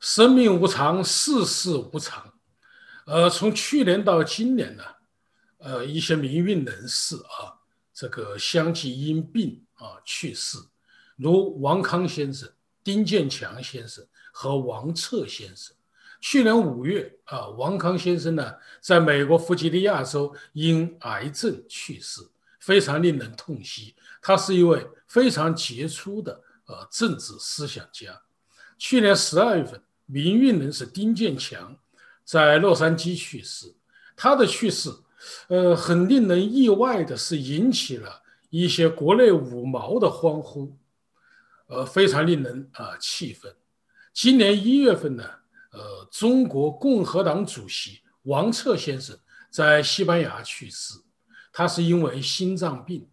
生命无常，世事无常。呃，从去年到今年呢，呃，一些名运人士啊，这个相继因病啊去世，如王康先生、丁建强先生和王策先生。去年五月啊，王康先生呢，在美国弗吉尼亚州因癌症去世，非常令人痛惜。他是一位非常杰出的呃政治思想家。去年十二月份。民运人士丁建强在洛杉矶去世，他的去世，呃，很令人意外的是引起了一些国内五毛的欢呼，呃，非常令人啊气愤。今年一月份呢，呃，中国共和党主席王策先生在西班牙去世，他是因为心脏病。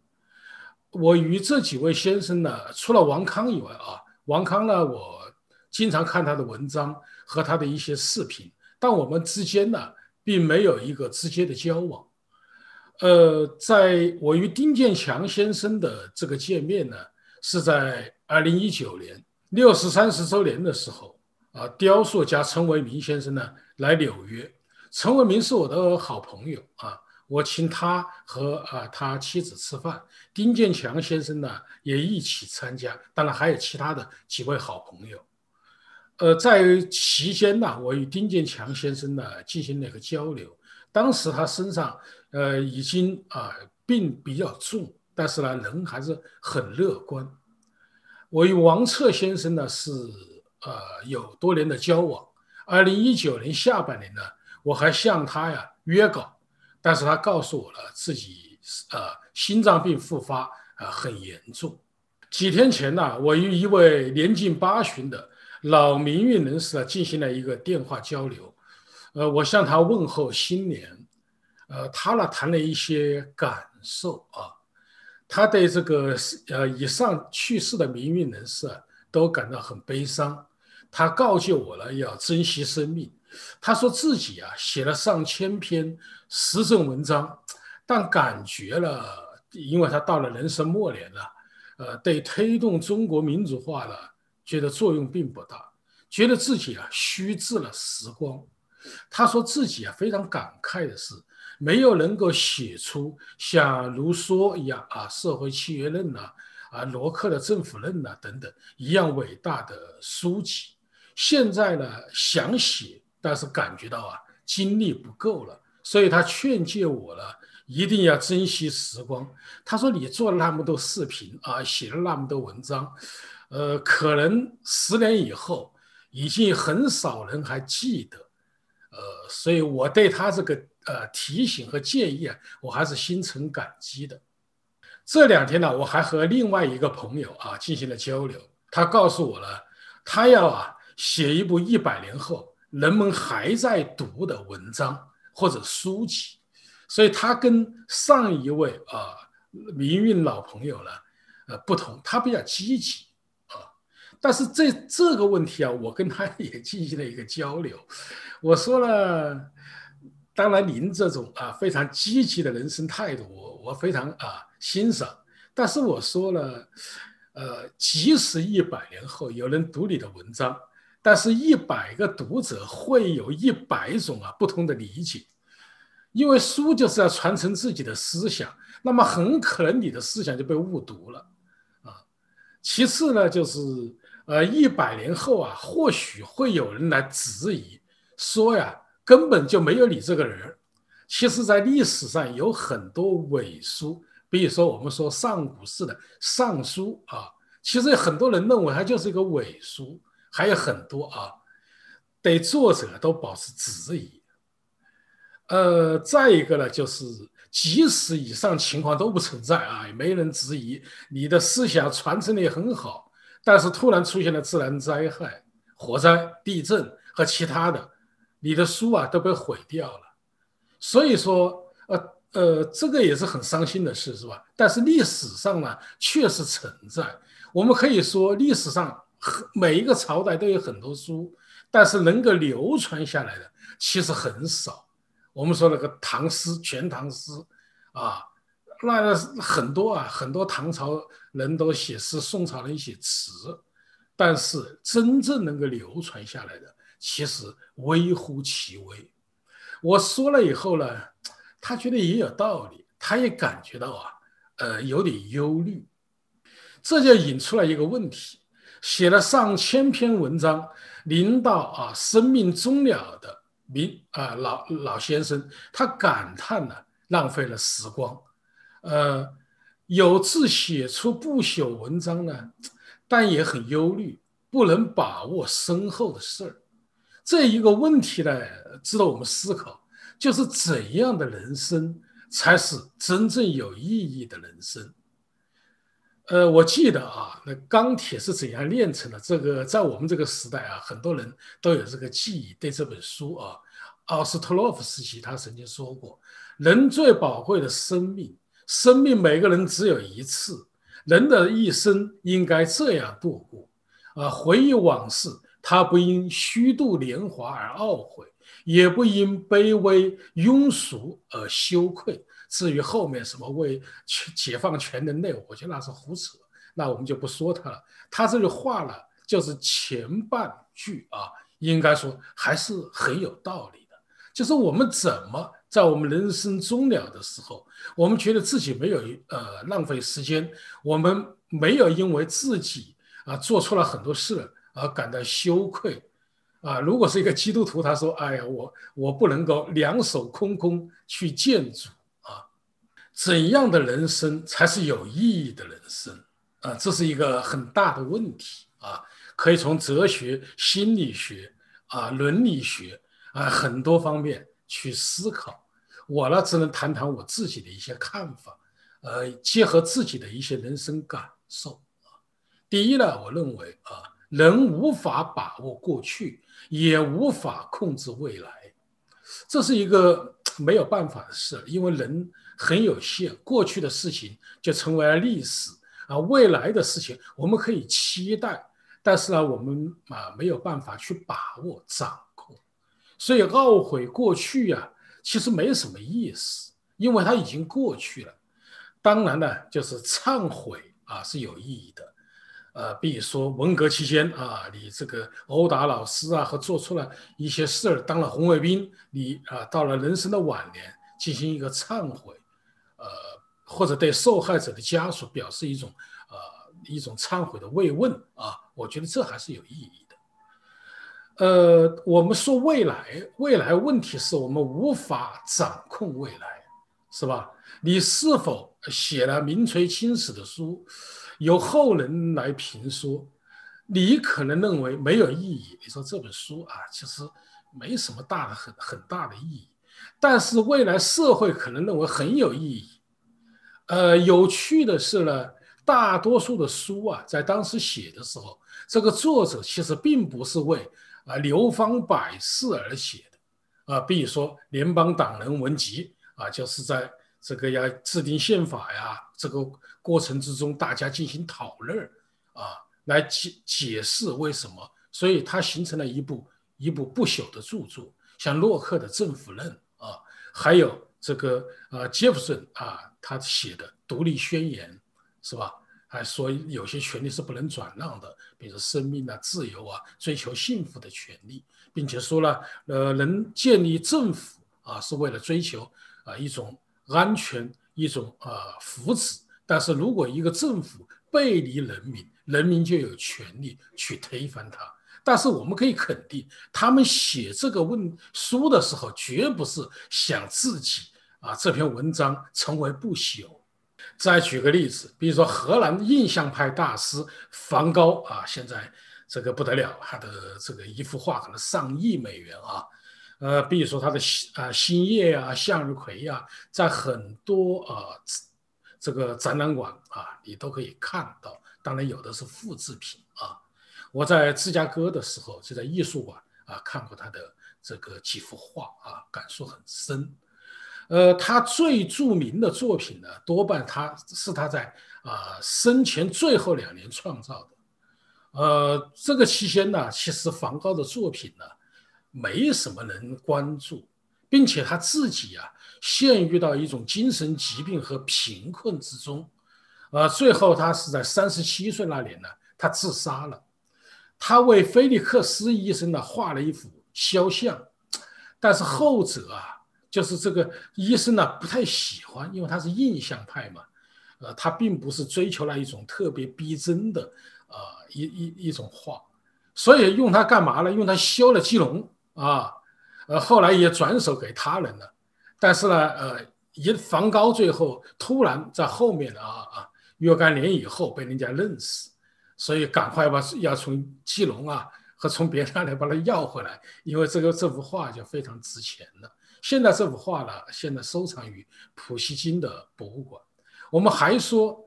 我与这几位先生呢，除了王康以外啊，王康呢，我。经常看他的文章和他的一些视频，但我们之间呢，并没有一个直接的交往。呃，在我与丁建强先生的这个见面呢，是在二零一九年六十三十周年的时候啊。雕塑家陈为民先生呢来纽约，陈为民是我的好朋友啊。我请他和啊他妻子吃饭，丁建强先生呢也一起参加，当然还有其他的几位好朋友。呃，在期间呢，我与丁建强先生呢进行了一个交流。当时他身上呃已经啊病比较重，但是呢人还是很乐观。我与王策先生呢是呃有多年的交往。二零一九年下半年呢，我还向他呀约稿，但是他告诉我了自己呃心脏病复发啊很严重。几天前呢，我与一位年近八旬的。老民运人士啊进行了一个电话交流，呃，我向他问候新年，呃，他呢谈了一些感受啊，他对这个呃以上去世的民运人士啊都感到很悲伤，他告诫我呢要珍惜生命，他说自己啊写了上千篇时政文章，但感觉了，因为他到了人生末年了，呃，对推动中国民主化了。觉得作用并不大，觉得自己啊虚掷了时光。他说自己啊非常感慨的是，没有能够写出像卢梭一样啊《社会契约论》呐，啊罗克的《政府论》呐等等一样伟大的书籍。现在呢想写，但是感觉到啊精力不够了，所以他劝诫我呢，一定要珍惜时光。他说你做了那么多视频啊，写了那么多文章。呃，可能十年以后，已经很少人还记得，呃，所以我对他这个呃提醒和建议，啊，我还是心存感激的。这两天呢，我还和另外一个朋友啊进行了交流，他告诉我了，他要啊写一部一百年后人们还在读的文章或者书籍，所以他跟上一位啊民运老朋友呢，呃，不同，他比较积极。但是这这个问题啊，我跟他也进行了一个交流。我说了，当然您这种啊非常积极的人生态度，我我非常啊欣赏。但是我说了，呃，即使一百年后有人读你的文章，但是一百个读者会有一百种啊不同的理解，因为书就是要传承自己的思想，那么很可能你的思想就被误读了啊。其次呢，就是。呃，一百年后啊，或许会有人来质疑，说呀，根本就没有你这个人。其实，在历史上有很多伪书，比如说我们说上古式的《尚书》啊，其实很多人认为它就是一个伪书，还有很多啊，对作者都保持质疑。呃，再一个呢，就是即使以上情况都不存在啊，也没人质疑你的思想传承的也很好。但是突然出现了自然灾害、火灾、地震和其他的，你的书啊都被毁掉了。所以说，呃呃，这个也是很伤心的事，是吧？但是历史上呢，确实存在。我们可以说，历史上每一个朝代都有很多书，但是能够流传下来的其实很少。我们说那个唐诗《全唐诗》啊。那很多啊，很多唐朝人都写诗，宋朝人写词，但是真正能够流传下来的，其实微乎其微。我说了以后呢，他觉得也有道理，他也感觉到啊，呃，有点忧虑。这就引出了一个问题：写了上千篇文章，临到啊生命终了的明啊老老先生，他感叹呢，浪费了时光。呃，有志写出不朽文章呢，但也很忧虑，不能把握身后的事儿。这一个问题呢，值得我们思考：就是怎样的人生才是真正有意义的人生？呃，我记得啊，那《钢铁是怎样炼成的》这个，在我们这个时代啊，很多人都有这个记忆。对这本书啊，奥斯特洛夫斯基他曾经说过：“人最宝贵的生命。”生命每个人只有一次，人的一生应该这样度过，啊，回忆往事，他不因虚度年华而懊悔，也不因卑微庸俗而羞愧。至于后面什么为解放全人类，我觉得那是胡扯，那我们就不说他了。他这句话呢，就是前半句啊，应该说还是很有道理的，就是我们怎么。在我们人生终了的时候，我们觉得自己没有呃浪费时间，我们没有因为自己啊做错了很多事而感到羞愧，啊，如果是一个基督徒，他说：“哎呀，我我不能够两手空空去见主啊，怎样的人生才是有意义的人生啊？”这是一个很大的问题啊，可以从哲学、心理学啊、伦理学啊很多方面。去思考，我呢只能谈谈我自己的一些看法，呃，结合自己的一些人生感受啊。第一呢，我认为啊，人无法把握过去，也无法控制未来，这是一个 没有办法的事，因为人很有限。过去的事情就成为了历史啊，未来的事情我们可以期待，但是呢，我们啊没有办法去把握、掌所以懊悔过去呀，其实没什么意思，因为它已经过去了。当然呢，就是忏悔啊是有意义的。呃，比如说文革期间啊，你这个殴打老师啊，和做出了一些事儿，当了红卫兵，你啊到了人生的晚年进行一个忏悔，呃，或者对受害者的家属表示一种呃一种忏悔的慰问啊，我觉得这还是有意义。呃，我们说未来，未来问题是我们无法掌控未来，是吧？你是否写了名垂青史的书，由后人来评说？你可能认为没有意义，你说这本书啊，其实没什么大的很很大的意义。但是未来社会可能认为很有意义。呃，有趣的是呢，大多数的书啊，在当时写的时候，这个作者其实并不是为。啊，流芳百世而写的，啊，比如说联邦党人文集啊，就是在这个要制定宪法呀这个过程之中，大家进行讨论啊，来解解释为什么，所以它形成了一部一部不朽的著作，像洛克的政府论啊，还有这个呃杰斐逊啊他写的独立宣言，是吧？说有些权利是不能转让的，比如生命啊、自由啊、追求幸福的权利，并且说了，呃，能建立政府啊，是为了追求啊一种安全、一种啊福祉。但是如果一个政府背离人民，人民就有权利去推翻它。但是我们可以肯定，他们写这个问书的时候，绝不是想自己啊这篇文章成为不朽。再举个例子，比如说荷兰印象派大师梵高啊，现在这个不得了，他的这个一幅画可能上亿美元啊，呃，比如说他的星啊、星夜啊、向日葵啊，在很多啊这个展览馆啊，你都可以看到。当然，有的是复制品啊。我在芝加哥的时候就在艺术馆啊看过他的这个几幅画啊，感触很深。呃，他最著名的作品呢，多半他是他在啊生前最后两年创造的，呃，这个期间呢，其实梵高的作品呢，没什么人关注，并且他自己啊，陷入到一种精神疾病和贫困之中，呃，最后他是在三十七岁那年呢，他自杀了，他为菲利克斯医生呢画了一幅肖像，但是后者啊。就是这个医生呢不太喜欢，因为他是印象派嘛，呃，他并不是追求那一种特别逼真的，呃，一一一种画，所以用它干嘛呢？用它修了基隆啊，呃，后来也转手给他人了。但是呢，呃，一梵高最后突然在后面啊啊若干年以后被人家认识，所以赶快把要从基隆啊和从别那里把它要回来，因为这个这幅画就非常值钱了。现在这幅画呢，现在收藏于普希金的博物馆。我们还说，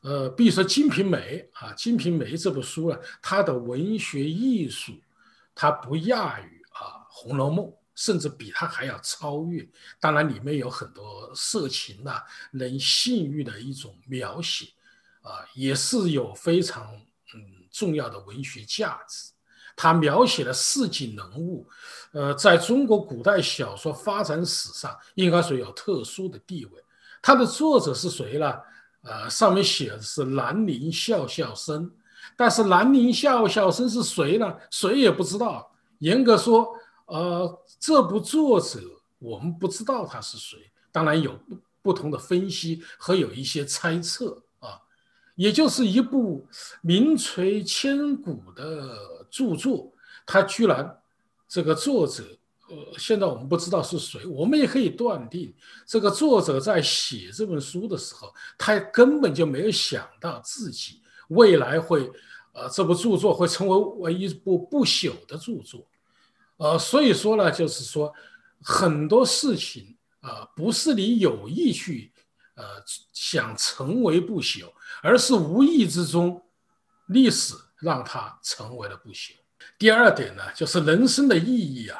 呃，比如说《金瓶梅》啊，《金瓶梅》这部书呢，它的文学艺术，它不亚于啊《红楼梦》，甚至比它还要超越。当然，里面有很多色情呐、人性欲的一种描写，啊，也是有非常嗯重要的文学价值。他描写了四季人物，呃，在中国古代小说发展史上，应该说有特殊的地位。它的作者是谁呢？呃，上面写的是兰陵笑笑生，但是兰陵笑笑生是谁呢？谁也不知道。严格说，呃，这部作者我们不知道他是谁。当然有不同的分析和有一些猜测。也就是一部名垂千古的著作，他居然这个作者，呃，现在我们不知道是谁，我们也可以断定，这个作者在写这本书的时候，他根本就没有想到自己未来会，呃，这部著作会成为一部不朽的著作，呃，所以说呢，就是说很多事情啊，不是你有意去，呃，想成为不朽。而是无意之中，历史让他成为了不朽。第二点呢，就是人生的意义啊，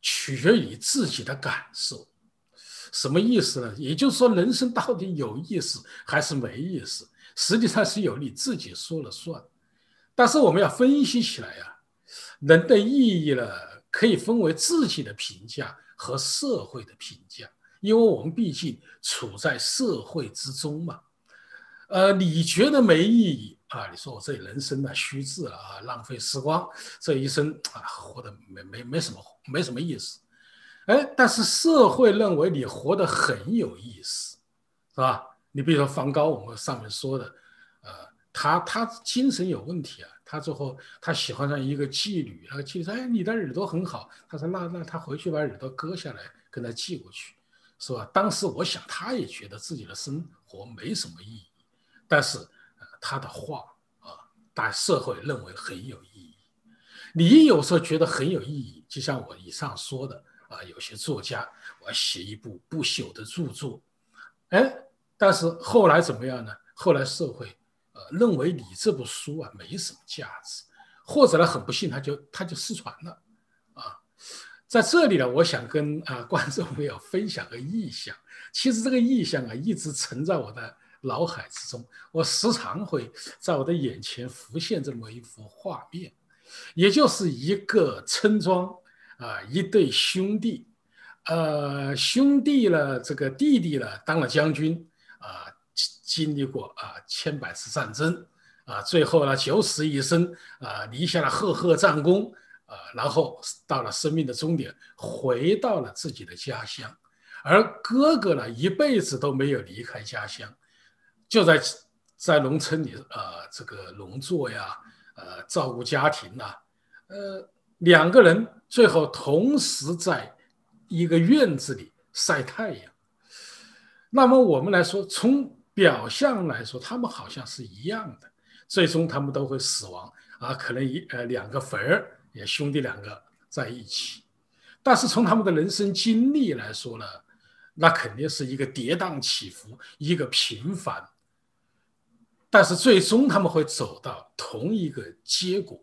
取决于自己的感受。什么意思呢？也就是说，人生到底有意思还是没意思，实际上是由你自己说了算。但是我们要分析起来呀，人的意义呢，可以分为自己的评价和社会的评价，因为我们毕竟处在社会之中嘛。呃，你觉得没意义啊？你说我这人生啊虚掷了啊，浪费时光，这一生啊活得没没没什么没什么意思，哎，但是社会认为你活得很有意思，是吧？你比如说梵高，我们上面说的，呃，他他精神有问题啊，他最后他喜欢上一个妓女，那个妓女说：“哎，你的耳朵很好。”他说：“那那他回去把耳朵割下来，跟他寄过去，是吧？”当时我想，他也觉得自己的生活没什么意义。但是，他的话啊，大社会认为很有意义。你有时候觉得很有意义，就像我以上说的啊，有些作家，我写一部不朽的著作，哎，但是后来怎么样呢？后来社会呃认为你这部书啊没什么价值，或者呢很不幸他就他就失传了啊。在这里呢，我想跟啊观众朋友分享个意向。其实这个意向啊一直存在我的。脑海之中，我时常会在我的眼前浮现这么一幅画面，也就是一个村庄啊，一对兄弟，呃，兄弟呢，这个弟弟呢，当了将军啊，经历过啊千百次战争啊，最后呢九死一生啊，立下了赫赫战功啊，然后到了生命的终点，回到了自己的家乡，而哥哥呢，一辈子都没有离开家乡。就在在农村里，呃，这个农作呀，呃，照顾家庭呐，呃，两个人最后同时在一个院子里晒太阳。那么我们来说，从表象来说，他们好像是一样的，最终他们都会死亡啊，可能一呃两个坟儿也兄弟两个在一起。但是从他们的人生经历来说呢，那肯定是一个跌宕起伏，一个平凡。但是最终他们会走到同一个结果，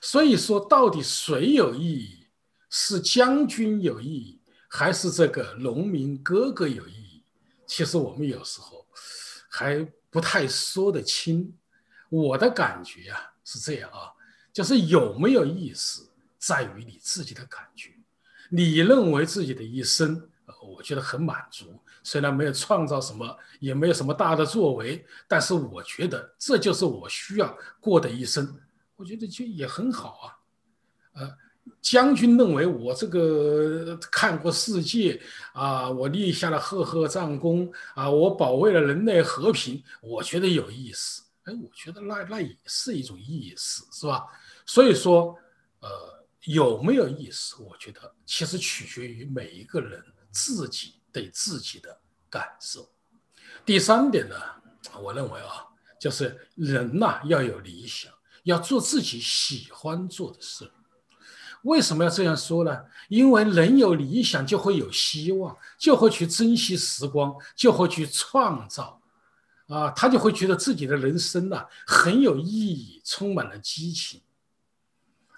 所以说到底谁有意义？是将军有意义，还是这个农民哥哥有意义？其实我们有时候还不太说得清。我的感觉啊是这样啊，就是有没有意思，在于你自己的感觉。你认为自己的一生，我觉得很满足。虽然没有创造什么，也没有什么大的作为，但是我觉得这就是我需要过的一生。我觉得就也很好啊。呃，将军认为我这个看过世界啊，我立下了赫赫战功啊，我保卫了人类和平，我觉得有意思。哎，我觉得那那也是一种意思，是吧？所以说，呃，有没有意思？我觉得其实取决于每一个人自己。对自己的感受。第三点呢，我认为啊，就是人呐要有理想，要做自己喜欢做的事。为什么要这样说呢？因为人有理想就会有希望，就会去珍惜时光，就会去创造，啊，他就会觉得自己的人生呐很有意义，充满了激情。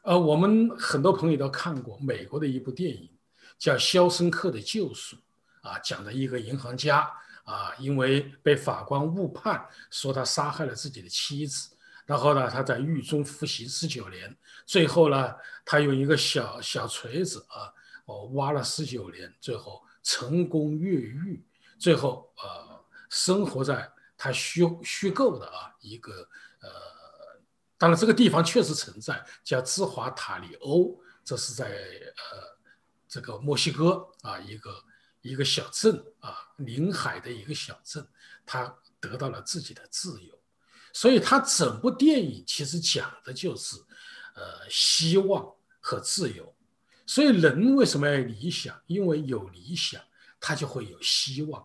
呃，我们很多朋友都看过美国的一部电影，叫《肖申克的救赎》。啊，讲的一个银行家啊，因为被法官误判，说他杀害了自己的妻子，然后呢，他在狱中服刑十九年，最后呢，他用一个小小锤子啊，哦，挖了十九年，最后成功越狱，最后呃，生活在他虚虚构的啊一个呃，当然这个地方确实存在，叫芝华塔里欧，这是在呃这个墨西哥啊一个。一个小镇啊，临海的一个小镇，他得到了自己的自由，所以他整部电影其实讲的就是，呃，希望和自由。所以人为什么要理想？因为有理想，他就会有希望。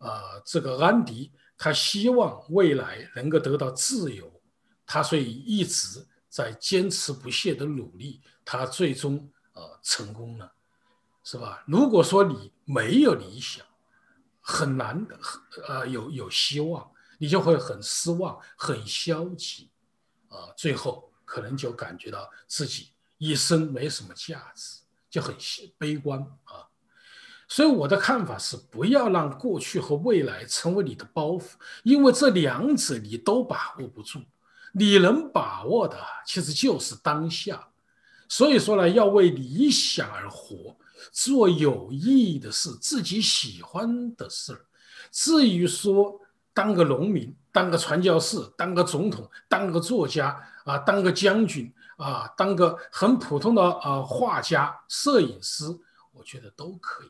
呃，这个安迪他希望未来能够得到自由，他所以一直在坚持不懈的努力，他最终呃成功了。是吧？如果说你没有理想，很难的，很呃，有有希望，你就会很失望、很消极，啊，最后可能就感觉到自己一生没什么价值，就很悲观啊。所以我的看法是，不要让过去和未来成为你的包袱，因为这两者你都把握不住，你能把握的其实就是当下。所以说呢，要为理想而活。做有意义的事，自己喜欢的事儿。至于说当个农民、当个传教士、当个总统、当个作家啊、当个将军啊、当个很普通的呃画家、摄影师，我觉得都可以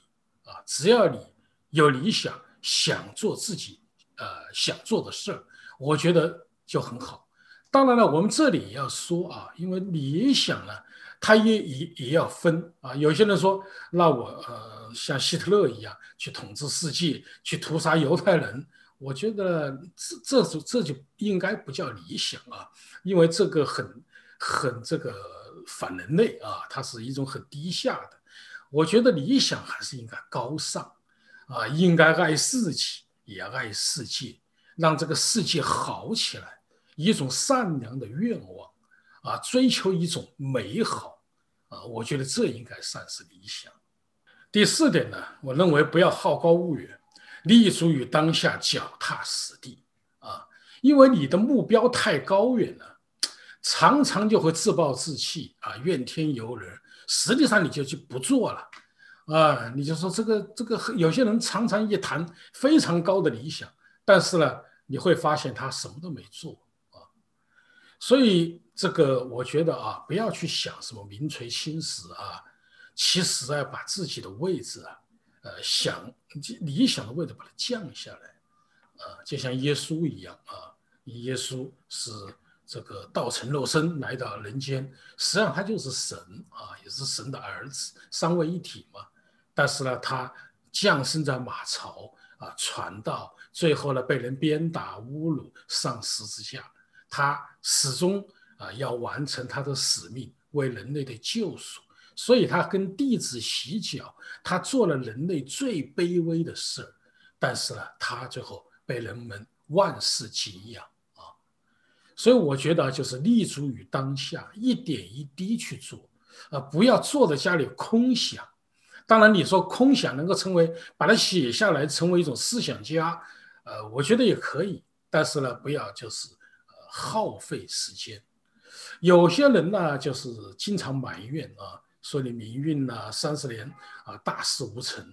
啊。只要你有理想，想做自己呃想做的事儿，我觉得就很好。当然了，我们这里也要说啊，因为理想呢。他也也也要分啊！有些人说，那我呃像希特勒一样去统治世界，去屠杀犹太人，我觉得这这就这就应该不叫理想啊，因为这个很很这个反人类啊，它是一种很低下的。我觉得理想还是应该高尚啊，应该爱自己，也爱世界，让这个世界好起来，一种善良的愿望。啊，追求一种美好，啊，我觉得这应该算是理想。第四点呢，我认为不要好高骛远，立足于当下，脚踏实地啊，因为你的目标太高远了，常常就会自暴自弃啊，怨天尤人，实际上你就就不做了啊，你就说这个这个，有些人常常一谈非常高的理想，但是呢，你会发现他什么都没做啊，所以。这个我觉得啊，不要去想什么名垂青史啊，其实啊，把自己的位置啊，呃，想理想的位置把它降下来啊，就像耶稣一样啊，耶稣是这个道成肉身来到人间，实际上他就是神啊，也是神的儿子，三位一体嘛。但是呢，他降生在马槽啊，传道，最后呢，被人鞭打、侮辱、上十字架，他始终。啊，要完成他的使命，为人类的救赎，所以他跟弟子洗脚，他做了人类最卑微的事儿，但是呢，他最后被人们万世敬仰啊。所以我觉得就是立足于当下，一点一滴去做，啊，不要坐在家里空想。当然，你说空想能够成为把它写下来，成为一种思想家，呃，我觉得也可以，但是呢，不要就是呃耗费时间。有些人呢，就是经常埋怨啊，说你命运呢，三十年啊，大事无成。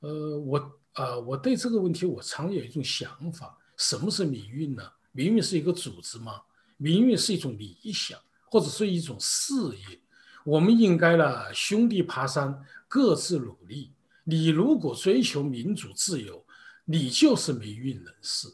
呃，我啊，我对这个问题，我常有一种想法：什么是命运呢？命运是一个组织吗？命运是一种理想，或者是一种事业。我们应该呢，兄弟爬山，各自努力。你如果追求民主自由，你就是霉运人士，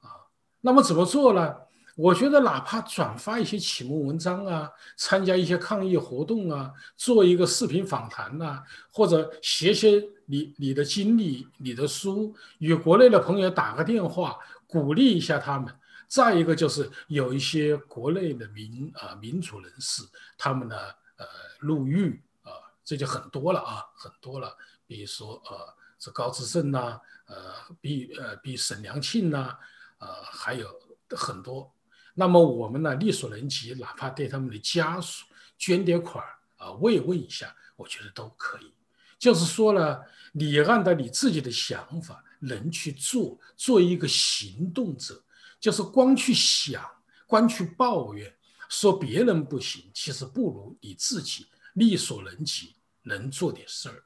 啊，那么怎么做呢？我觉得哪怕转发一些启蒙文章啊，参加一些抗议活动啊，做一个视频访谈呐，或者写写你你的经历、你的书，与国内的朋友打个电话，鼓励一下他们。再一个就是有一些国内的民啊民主人士，他们呢呃入狱啊，这就很多了啊，很多了。比如说呃，是高志胜呐，呃，比呃比沈良庆呐，呃，还有很多。那么我们呢，力所能及，哪怕对他们的家属捐点款啊，慰问一下，我觉得都可以。就是说呢，你按照你自己的想法能去做，做一个行动者，就是光去想，光去抱怨，说别人不行，其实不如你自己力所能及能做点事儿。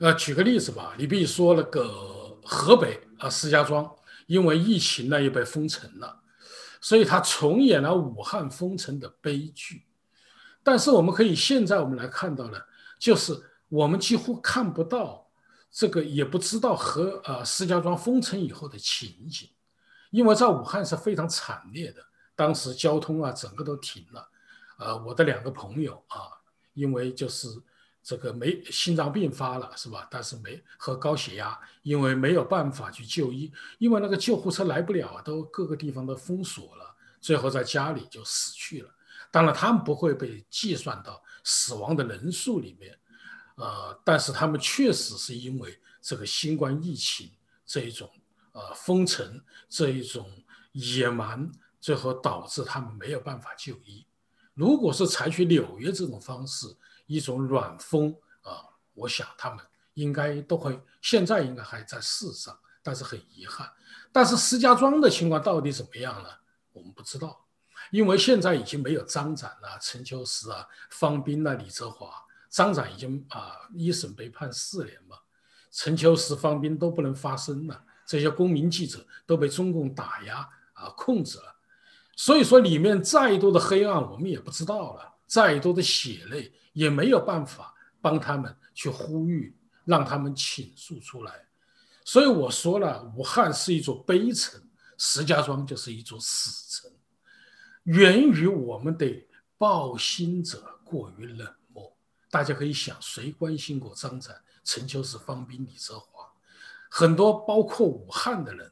呃，举个例子吧，你比如说那个河北啊，石家庄，因为疫情呢，又被封城了。所以他重演了武汉封城的悲剧，但是我们可以现在我们来看到的就是我们几乎看不到这个，也不知道和呃石家庄封城以后的情景，因为在武汉是非常惨烈的，当时交通啊整个都停了，呃，我的两个朋友啊，因为就是。这个没心脏病发了是吧？但是没和高血压，因为没有办法去就医，因为那个救护车来不了，都各个地方都封锁了，最后在家里就死去了。当然他们不会被计算到死亡的人数里面，呃，但是他们确实是因为这个新冠疫情这一种呃封城这一种野蛮，最后导致他们没有办法就医。如果是采取纽约这种方式，一种软封啊，我想他们应该都会，现在应该还在世上，但是很遗憾。但是石家庄的情况到底怎么样呢？我们不知道，因为现在已经没有张展啊、陈秋实啊、方斌啊、李泽华。张展已经啊一审被判四年吧，陈秋实、方斌都不能发声了，这些公民记者都被中共打压啊控制了。所以说，里面再多的黑暗，我们也不知道了；再多的血泪，也没有办法帮他们去呼吁，让他们倾诉出来。所以我说了，武汉是一座悲城，石家庄就是一座死城，源于我们的报心者过于冷漠。大家可以想，谁关心过张载、陈秋实、方斌、李泽华？很多包括武汉的人。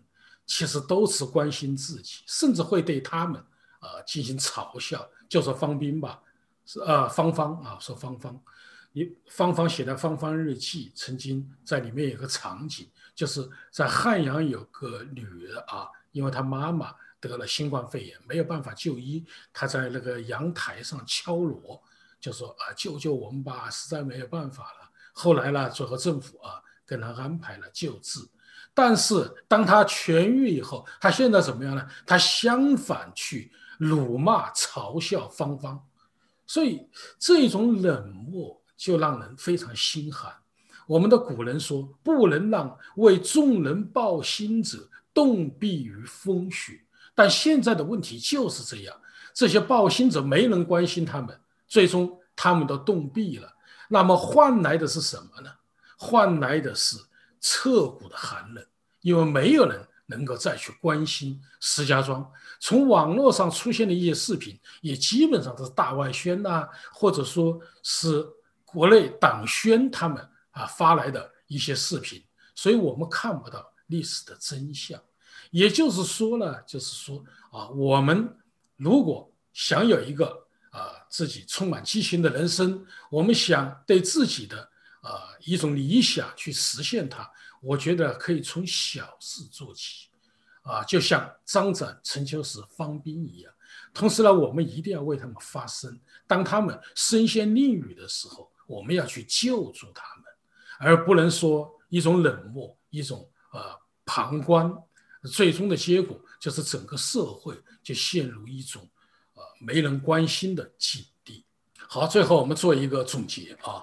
其实都是关心自己，甚至会对他们啊进行嘲笑。就说方斌吧，是呃方方啊，说方方，你方方写的《方方日记》曾经在里面有个场景，就是在汉阳有个女儿啊，因为她妈妈得了新冠肺炎，没有办法就医，她在那个阳台上敲锣，就说啊救救我们吧，实在没有办法了。后来呢，最后政府啊给她安排了救治。但是当他痊愈以后，他现在怎么样呢？他相反去辱骂、嘲笑芳芳，所以这种冷漠就让人非常心寒。我们的古人说，不能让为众人抱薪者冻毙于风雪。但现在的问题就是这样，这些抱薪者没人关心他们，最终他们都冻毙了。那么换来的是什么呢？换来的是。彻骨的寒冷，因为没有人能够再去关心石家庄。从网络上出现的一些视频，也基本上都是大外宣呐，或者说是国内党宣他们啊发来的一些视频，所以我们看不到历史的真相。也就是说呢，就是说啊，我们如果想有一个啊自己充满激情的人生，我们想对自己的啊。一种理想去实现它，我觉得可以从小事做起，啊，就像张载、陈秋实、方斌一样。同时呢，我们一定要为他们发声，当他们身陷囹圄的时候，我们要去救助他们，而不能说一种冷漠，一种呃旁观。最终的结果就是整个社会就陷入一种呃没人关心的境地。好，最后我们做一个总结啊。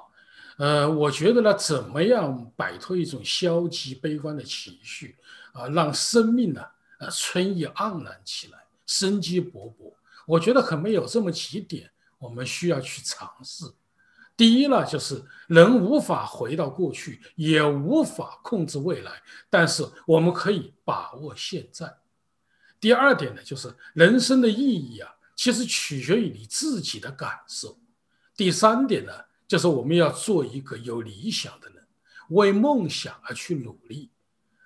呃，我觉得呢，怎么样摆脱一种消极悲观的情绪啊，让生命呢，呃，春意盎然起来，生机勃勃？我觉得可能有这么几点，我们需要去尝试。第一呢，就是人无法回到过去，也无法控制未来，但是我们可以把握现在。第二点呢，就是人生的意义啊，其实取决于你自己的感受。第三点呢？就是我们要做一个有理想的人，为梦想而去努力。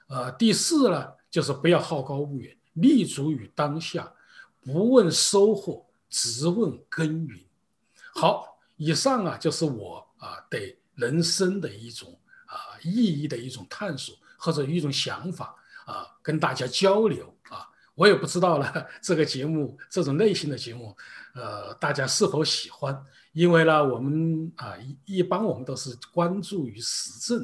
呃，第四呢，就是不要好高骛远，立足于当下，不问收获，只问耕耘。好，以上啊，就是我啊对人生的一种啊意义的一种探索或者一种想法啊，跟大家交流啊。我也不知道呢，这个节目这种类型的节目，呃，大家是否喜欢？因为呢，我们啊一一般我们都是关注于时政，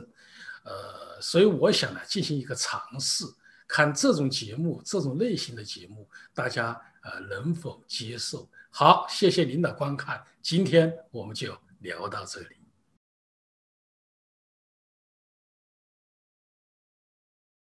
呃，所以我想呢，进行一个尝试，看这种节目、这种类型的节目，大家呃能否接受？好，谢谢您的观看，今天我们就聊到这里。